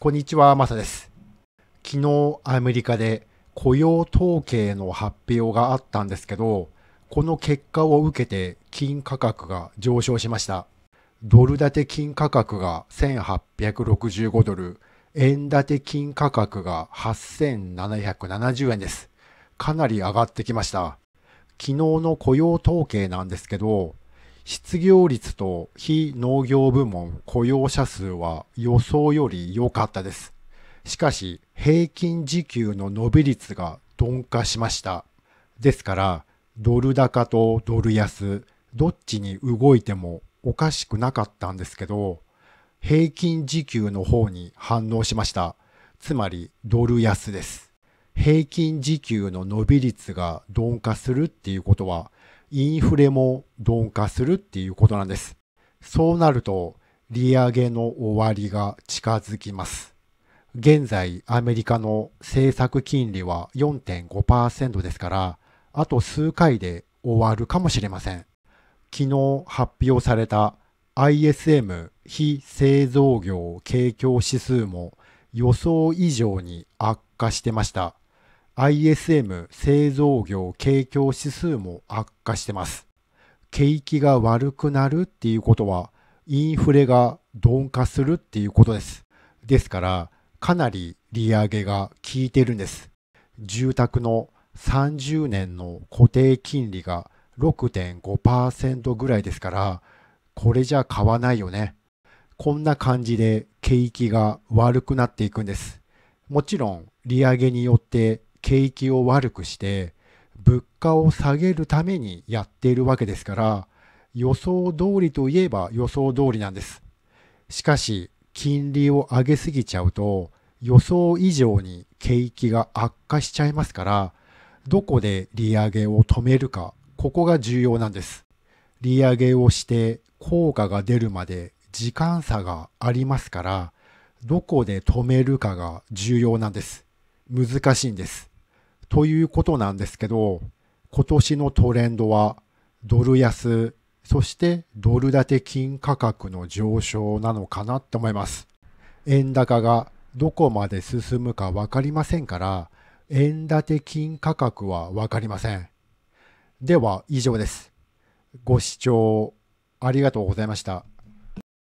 こんにちは、マサです。昨日、アメリカで雇用統計の発表があったんですけど、この結果を受けて金価格が上昇しました。ドル建て金価格が1865ドル、円建て金価格が8770円です。かなり上がってきました。昨日の雇用統計なんですけど、失業率と非農業部門雇用者数は予想より良かったです。しかし、平均時給の伸び率が鈍化しました。ですから、ドル高とドル安、どっちに動いてもおかしくなかったんですけど、平均時給の方に反応しました。つまりドル安です。平均時給の伸び率が鈍化するっていうことは、インフレも鈍化するっていうことなんです。そうなると、利上げの終わりが近づきます。現在、アメリカの政策金利は4.5%ですから、あと数回で終わるかもしれません。昨日発表された ISM 非製造業景況指数も予想以上に悪化してました。ISM 製造業景況指数も悪化してます。景気が悪くなるっていうことは、インフレが鈍化するっていうことです。ですから、かなり利上げが効いてるんです。住宅の30年の固定金利が6.5%ぐらいですから、これじゃ買わないよね。こんな感じで景気が悪くなっていくんです。もちろん利上げによって景気を悪くして物価を下げるためにやっているわけですから予想通りといえば予想通りなんです。しかし金利を上げすぎちゃうと予想以上に景気が悪化しちゃいますからどこで利上げを止めるかここが重要なんです。利上げをして効果が出るまで時間差がありますからどこで止めるかが重要なんです。難しいんです。ということなんですけど、今年のトレンドはドル安、そしてドル建て金価格の上昇なのかなって思います。円高がどこまで進むかわかりませんから、円建て金価格はわかりません。では以上です。ご視聴ありがとうございました。